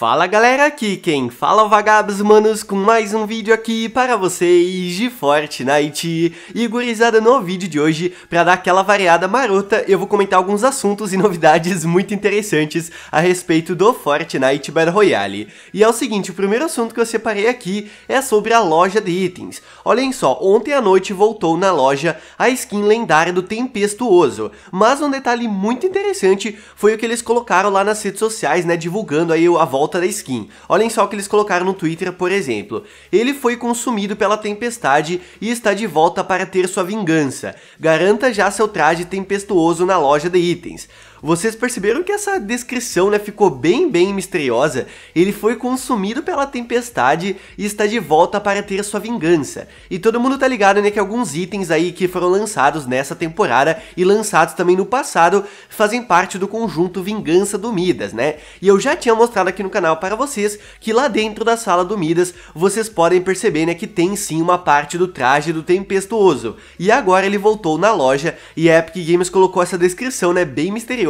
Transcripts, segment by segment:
Fala galera, aqui quem fala é vagabos manos com mais um vídeo aqui para vocês de Fortnite E gurizada, no vídeo de hoje, para dar aquela variada marota, eu vou comentar alguns assuntos e novidades muito interessantes a respeito do Fortnite Battle Royale E é o seguinte, o primeiro assunto que eu separei aqui é sobre a loja de itens Olhem só, ontem à noite voltou na loja a skin lendária do Tempestuoso Mas um detalhe muito interessante foi o que eles colocaram lá nas redes sociais, né, divulgando aí a volta volta da skin. Olhem só o que eles colocaram no Twitter, por exemplo. Ele foi consumido pela tempestade e está de volta para ter sua vingança. Garanta já seu traje tempestuoso na loja de itens. Vocês perceberam que essa descrição né, ficou bem, bem misteriosa? Ele foi consumido pela tempestade e está de volta para ter sua vingança. E todo mundo tá ligado né, que alguns itens aí que foram lançados nessa temporada e lançados também no passado fazem parte do conjunto Vingança do Midas, né? E eu já tinha mostrado aqui no canal para vocês que lá dentro da sala do Midas vocês podem perceber né, que tem sim uma parte do traje do Tempestuoso. E agora ele voltou na loja e a Epic Games colocou essa descrição né, bem misteriosa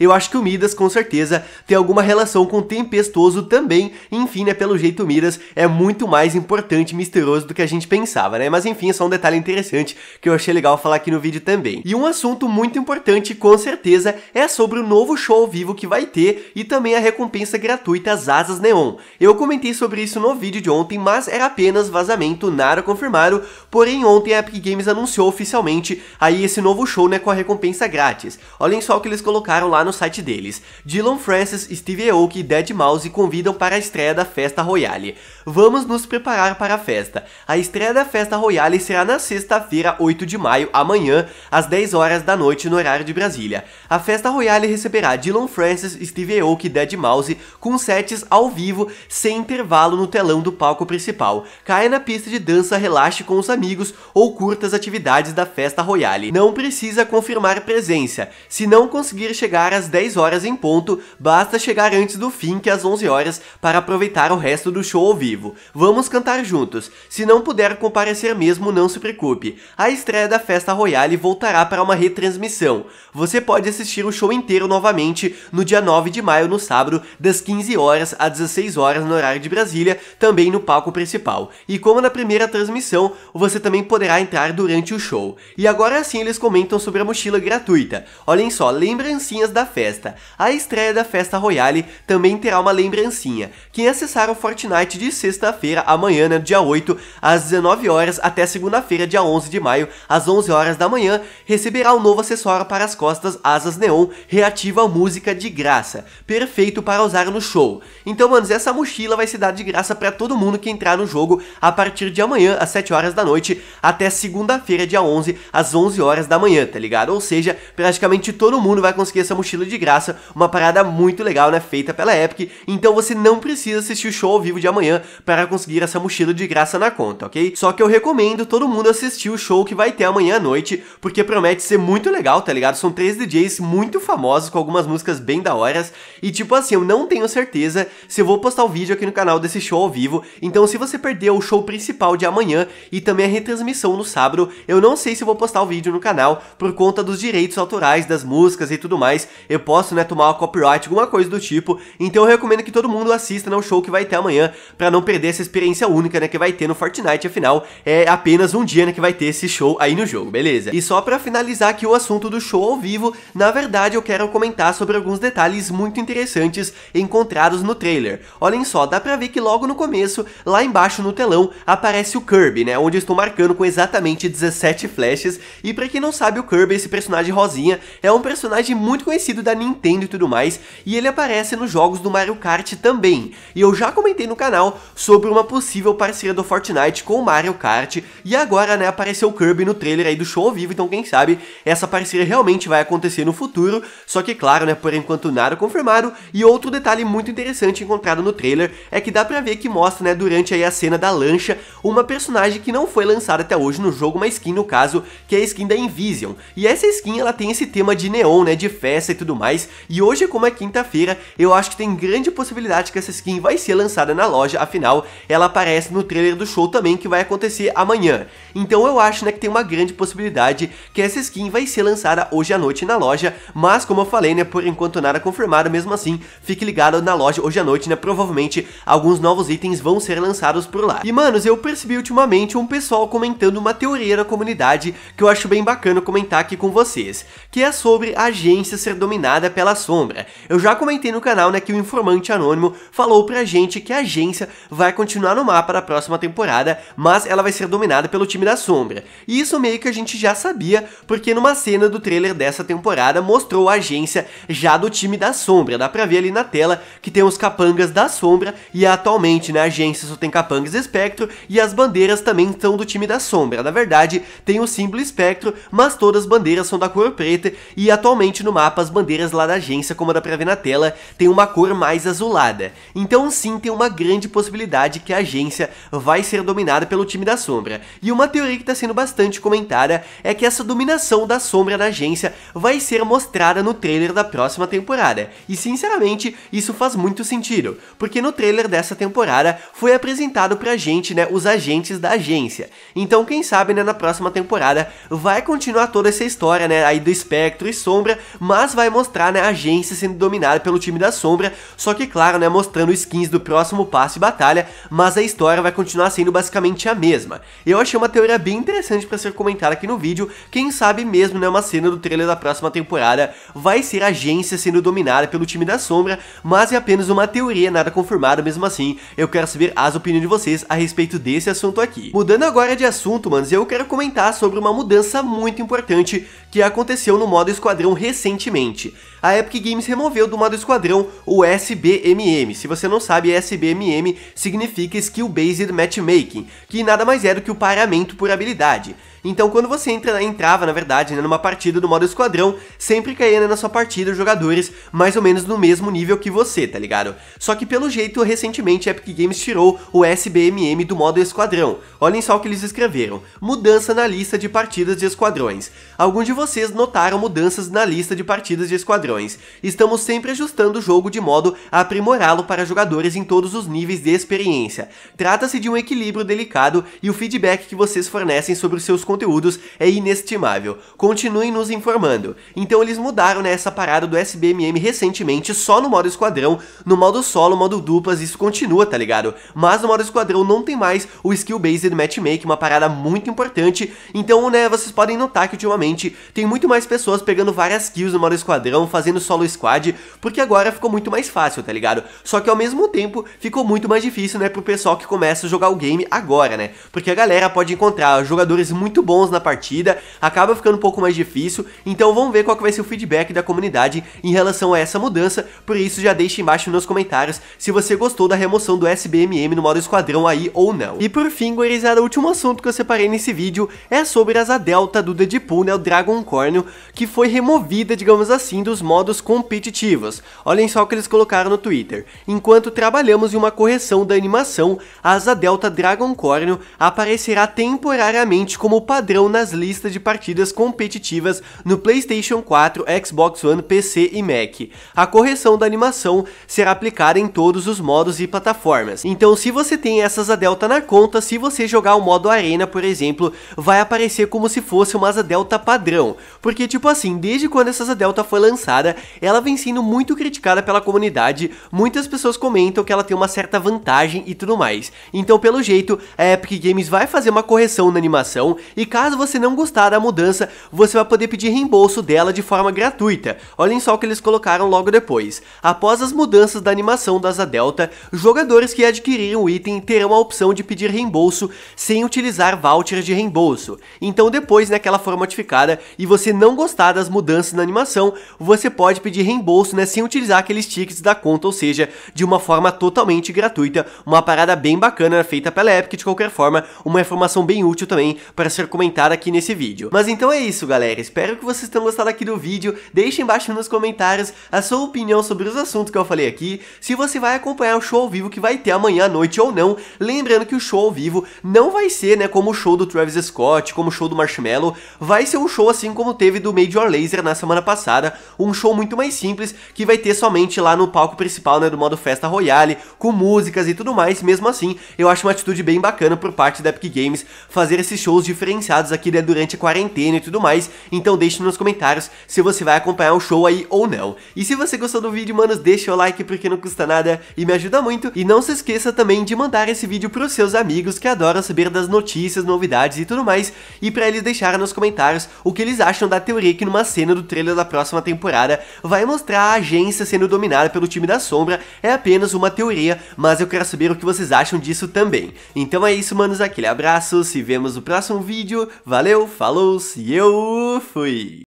eu acho que o Midas com certeza tem alguma relação com o Tempestoso também, enfim, né, pelo jeito o Midas é muito mais importante e misterioso do que a gente pensava, né? Mas enfim, é só um detalhe interessante que eu achei legal falar aqui no vídeo também. E um assunto muito importante, com certeza, é sobre o novo show ao vivo que vai ter e também a recompensa gratuita as Asas Neon. Eu comentei sobre isso no vídeo de ontem, mas era apenas vazamento, nada confirmado, porém ontem a Epic Games anunciou oficialmente aí esse novo show, né, com a recompensa grátis. Olhem só o que eles colocaram colocaram lá no site deles. Dylan Francis, Steve Aoki e Dead Mouse convidam para a estreia da Festa Royale. Vamos nos preparar para a festa. A estreia da Festa Royale será na sexta-feira, 8 de maio, amanhã, às 10 horas da noite no horário de Brasília. A Festa Royale receberá Dylan Francis, Steve Aoki e Dead Mouse com sets ao vivo, sem intervalo no telão do palco principal. Caia na pista de dança, relaxe com os amigos ou curta as atividades da Festa Royale. Não precisa confirmar presença. Se não conseguir conseguir chegar às 10 horas em ponto, basta chegar antes do fim que às 11 horas para aproveitar o resto do show ao vivo. Vamos cantar juntos. Se não puder comparecer mesmo, não se preocupe. A estreia da Festa Royale voltará para uma retransmissão. Você pode assistir o show inteiro novamente no dia 9 de maio, no sábado, das 15 horas às 16 horas no horário de Brasília, também no palco principal. E como na primeira transmissão, você também poderá entrar durante o show. E agora sim eles comentam sobre a mochila gratuita. Olhem só, lembrem lembrancinhas da festa. A estreia da festa Royale também terá uma lembrancinha. Quem é acessar o Fortnite de sexta-feira, amanhã, né, dia 8, às 19 horas até segunda-feira, dia 11 de maio, às 11 horas da manhã, receberá um novo acessório para as costas Asas Neon, reativa a música de graça. Perfeito para usar no show. Então, manos, essa mochila vai ser dada de graça para todo mundo que entrar no jogo a partir de amanhã, às 7 horas da noite, até segunda-feira, dia 11, às 11 horas da manhã, tá ligado? Ou seja, praticamente todo mundo vai conseguir conseguir essa mochila de graça, uma parada muito legal, né, feita pela Epic. Então você não precisa assistir o show ao vivo de amanhã para conseguir essa mochila de graça na conta, ok? Só que eu recomendo todo mundo assistir o show que vai ter amanhã à noite, porque promete ser muito legal, tá ligado? São três DJs muito famosos com algumas músicas bem da horas e tipo assim, eu não tenho certeza se eu vou postar o vídeo aqui no canal desse show ao vivo. Então, se você perdeu o show principal de amanhã e também a retransmissão no sábado, eu não sei se eu vou postar o vídeo no canal por conta dos direitos autorais das músicas e tudo tudo mais, eu posso, né, tomar uma copyright, alguma coisa do tipo. Então eu recomendo que todo mundo assista no né, show que vai ter amanhã, para não perder essa experiência única, né, que vai ter no Fortnite, afinal, é apenas um dia, né, que vai ter esse show aí no jogo, beleza? E só para finalizar aqui o assunto do show ao vivo, na verdade eu quero comentar sobre alguns detalhes muito interessantes encontrados no trailer. Olhem só, dá pra ver que logo no começo, lá embaixo no telão, aparece o Kirby, né, onde eu estou marcando com exatamente 17 flashes, e pra quem não sabe, o Kirby, esse personagem rosinha, é um personagem muito conhecido da Nintendo e tudo mais, e ele aparece nos jogos do Mario Kart também. E eu já comentei no canal sobre uma possível parceria do Fortnite com o Mario Kart, e agora, né, apareceu o Kirby no trailer aí do show ao vivo, então quem sabe essa parceria realmente vai acontecer no futuro, só que claro, né, por enquanto nada confirmado, e outro detalhe muito interessante encontrado no trailer é que dá pra ver que mostra, né, durante aí a cena da lancha, uma personagem que não foi lançada até hoje no jogo, uma skin no caso, que é a skin da Invision, e essa skin ela tem esse tema de neon, né, de de festa e tudo mais. E hoje, como é quinta-feira, eu acho que tem grande possibilidade que essa skin vai ser lançada na loja, afinal, ela aparece no trailer do show também que vai acontecer amanhã. Então eu acho né, que tem uma grande possibilidade que essa skin vai ser lançada hoje à noite na loja, mas como eu falei, né, por enquanto nada confirmado, mesmo assim, fique ligado na loja hoje à noite, né, provavelmente alguns novos itens vão ser lançados por lá. E manos, eu percebi ultimamente um pessoal comentando uma teoria na comunidade que eu acho bem bacana comentar aqui com vocês, que é sobre a gente ser dominada pela sombra. Eu já comentei no canal né, que o informante anônimo falou pra gente que a agência vai continuar no mapa da próxima temporada, mas ela vai ser dominada pelo time da sombra. E isso meio que a gente já sabia, porque numa cena do trailer dessa temporada mostrou a agência já do time da sombra. Dá pra ver ali na tela que tem os capangas da sombra e atualmente na né, agência só tem capangas espectro e as bandeiras também são do time da sombra. Na verdade, tem o símbolo espectro, mas todas as bandeiras são da cor preta e atualmente no mapa, as bandeiras lá da agência, como dá pra ver na tela, tem uma cor mais azulada. Então sim, tem uma grande possibilidade que a agência vai ser dominada pelo time da Sombra. E uma teoria que está sendo bastante comentada é que essa dominação da Sombra da agência vai ser mostrada no trailer da próxima temporada. E sinceramente, isso faz muito sentido, porque no trailer dessa temporada foi apresentado pra gente, né, os agentes da agência. Então quem sabe, né, na próxima temporada vai continuar toda essa história, né, aí do Espectro e Sombra, mas vai mostrar né, a agência sendo dominada pelo time da sombra, só que claro, né, mostrando skins do próximo passo e batalha, mas a história vai continuar sendo basicamente a mesma. Eu achei uma teoria bem interessante para ser comentada aqui no vídeo, quem sabe mesmo né, uma cena do trailer da próxima temporada vai ser a agência sendo dominada pelo time da sombra, mas é apenas uma teoria, nada confirmado mesmo assim, eu quero saber as opiniões de vocês a respeito desse assunto aqui. Mudando agora de assunto, manos, eu quero comentar sobre uma mudança muito importante que aconteceu no modo esquadrão recente recentemente a Epic Games removeu do modo esquadrão o SBMM. Se você não sabe, SBMM significa Skill Based Matchmaking, que nada mais é do que o paramento por habilidade. Então quando você entra, entrava, na verdade, né, numa partida do modo esquadrão, sempre caía né, na sua partida jogadores mais ou menos no mesmo nível que você, tá ligado? Só que pelo jeito, recentemente, a Epic Games tirou o SBMM do modo esquadrão. Olhem só o que eles escreveram. Mudança na lista de partidas de esquadrões. Alguns de vocês notaram mudanças na lista de partidas de esquadrões. Estamos sempre ajustando o jogo de modo a aprimorá-lo para jogadores em todos os níveis de experiência. Trata-se de um equilíbrio delicado e o feedback que vocês fornecem sobre os seus conteúdos é inestimável. Continuem nos informando. Então eles mudaram nessa né, parada do SBMM recentemente só no modo esquadrão, no modo solo, modo duplas, isso continua, tá ligado? Mas no modo esquadrão não tem mais o skill-based matchmaking, uma parada muito importante. Então, né, vocês podem notar que ultimamente tem muito mais pessoas pegando várias kills no modo esquadrão, fazendo solo squad, porque agora ficou muito mais fácil, tá ligado? Só que ao mesmo tempo ficou muito mais difícil, né, pro pessoal que começa a jogar o game agora, né? Porque a galera pode encontrar jogadores muito bons na partida, acaba ficando um pouco mais difícil, então vamos ver qual que vai ser o feedback da comunidade em relação a essa mudança, por isso já deixe embaixo nos comentários se você gostou da remoção do SBMM no modo esquadrão aí ou não. E por fim, gurizada, o último assunto que eu separei nesse vídeo é sobre a asa delta do Deadpool, né, o Dragon Corneo que foi removida, digamos assim, dos modos competitivos. Olhem só o que eles colocaram no Twitter. Enquanto trabalhamos em uma correção da animação, a asa delta Dragoncórnio aparecerá temporariamente como padrão nas listas de partidas competitivas no PlayStation 4, Xbox One, PC e Mac. A correção da animação será aplicada em todos os modos e plataformas. Então, se você tem essa asa delta na conta, se você jogar o modo Arena, por exemplo, vai aparecer como se fosse uma asa delta padrão. Porque, tipo assim, desde quando essa asa delta foi lançada, temporada, ela vem sendo muito criticada pela comunidade, muitas pessoas comentam que ela tem uma certa vantagem e tudo mais. Então, pelo jeito, a Epic Games vai fazer uma correção na animação e caso você não gostar da mudança, você vai poder pedir reembolso dela de forma gratuita. Olhem só o que eles colocaram logo depois. Após as mudanças da animação da Asa Delta, jogadores que adquiriram o item terão a opção de pedir reembolso sem utilizar vouchers de reembolso. Então depois, naquela que ela for modificada e você não gostar das mudanças na animação, você você pode pedir reembolso, né, sem utilizar aqueles tickets da conta, ou seja, de uma forma totalmente gratuita, uma parada bem bacana feita pela Epic, de qualquer forma, uma informação bem útil também para ser comentada aqui nesse vídeo. Mas então é isso, galera, espero que vocês tenham gostado aqui do vídeo, deixem embaixo nos comentários a sua opinião sobre os assuntos que eu falei aqui, se você vai acompanhar o show ao vivo que vai ter amanhã à noite ou não, lembrando que o show ao vivo não vai ser, né, como o show do Travis Scott, como o show do Marshmello, vai ser um show assim como teve do Major Laser na semana passada, um show muito mais simples que vai ter somente lá no palco principal, né, do modo Festa Royale, com músicas e tudo mais. Mesmo assim, eu acho uma atitude bem bacana por parte da Epic Games fazer esses shows diferenciados aqui né, durante a quarentena e tudo mais. Então deixe nos comentários se você vai acompanhar o show aí ou não. E se você gostou do vídeo, manos, deixa o like porque não custa nada e me ajuda muito. E não se esqueça também de mandar esse vídeo para os seus amigos que adoram saber das notícias, novidades e tudo mais, e para eles deixarem nos comentários o que eles acham da teoria que numa cena do trailer da próxima temporada temporada vai mostrar a agência sendo dominada pelo time da sombra, é apenas uma teoria, mas eu quero saber o que vocês acham disso também. Então é isso, manos, aquele abraço, se vemos no próximo vídeo, valeu, falou, se eu fui!